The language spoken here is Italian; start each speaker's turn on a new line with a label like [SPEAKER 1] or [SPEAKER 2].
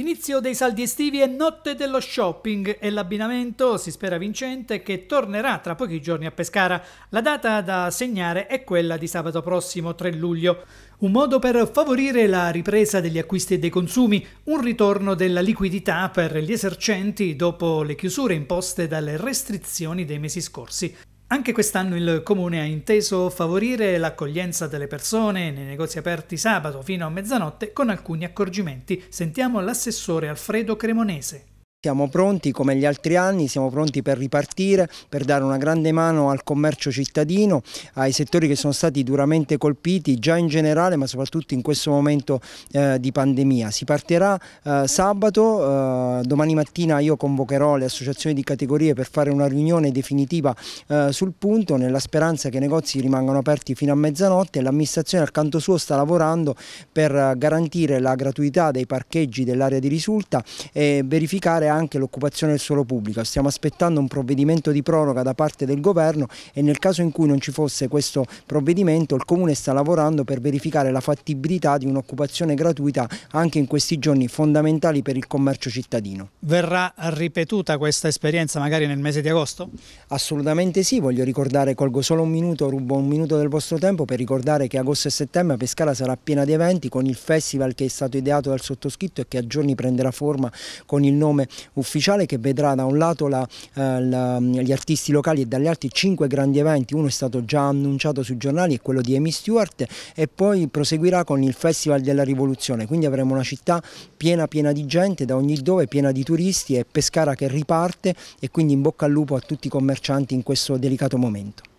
[SPEAKER 1] Inizio dei saldi estivi e notte dello shopping e l'abbinamento, si spera vincente, che tornerà tra pochi giorni a Pescara. La data da segnare è quella di sabato prossimo 3 luglio. Un modo per favorire la ripresa degli acquisti e dei consumi, un ritorno della liquidità per gli esercenti dopo le chiusure imposte dalle restrizioni dei mesi scorsi. Anche quest'anno il comune ha inteso favorire l'accoglienza delle persone nei negozi aperti sabato fino a mezzanotte con alcuni accorgimenti. Sentiamo l'assessore Alfredo Cremonese.
[SPEAKER 2] Siamo pronti come gli altri anni, siamo pronti per ripartire, per dare una grande mano al commercio cittadino, ai settori che sono stati duramente colpiti già in generale ma soprattutto in questo momento eh, di pandemia. Si partirà eh, sabato, eh, domani mattina io convocherò le associazioni di categorie per fare una riunione definitiva eh, sul punto nella speranza che i negozi rimangano aperti fino a mezzanotte e l'amministrazione al canto suo sta lavorando per garantire la gratuità dei parcheggi dell'area di risulta e verificare migliorare cioè anche l'occupazione del suolo pubblico. Stiamo aspettando un provvedimento di proroga da parte del governo e nel caso in cui non ci fosse questo provvedimento il comune sta lavorando per verificare la fattibilità di un'occupazione gratuita anche in questi giorni fondamentali per il commercio cittadino.
[SPEAKER 1] Verrà ripetuta questa esperienza magari nel mese di agosto?
[SPEAKER 2] Assolutamente sì, voglio ricordare, colgo solo un minuto, rubo un minuto del vostro tempo per ricordare che agosto e settembre Pescara sarà piena di eventi con il festival che è stato ideato dal sottoscritto e che a giorni prenderà forma con il nome ufficiale che vedrà da un lato la, eh, la, mm, gli artisti locali e dagli altri cinque grandi eventi, uno è stato già annunciato sui giornali, è quello di Amy Stewart e poi proseguirà con il Festival della Rivoluzione, quindi avremo una città piena piena di gente da ogni dove, piena di turisti e Pescara che riparte e quindi in bocca al lupo a tutti i commercianti in questo delicato momento.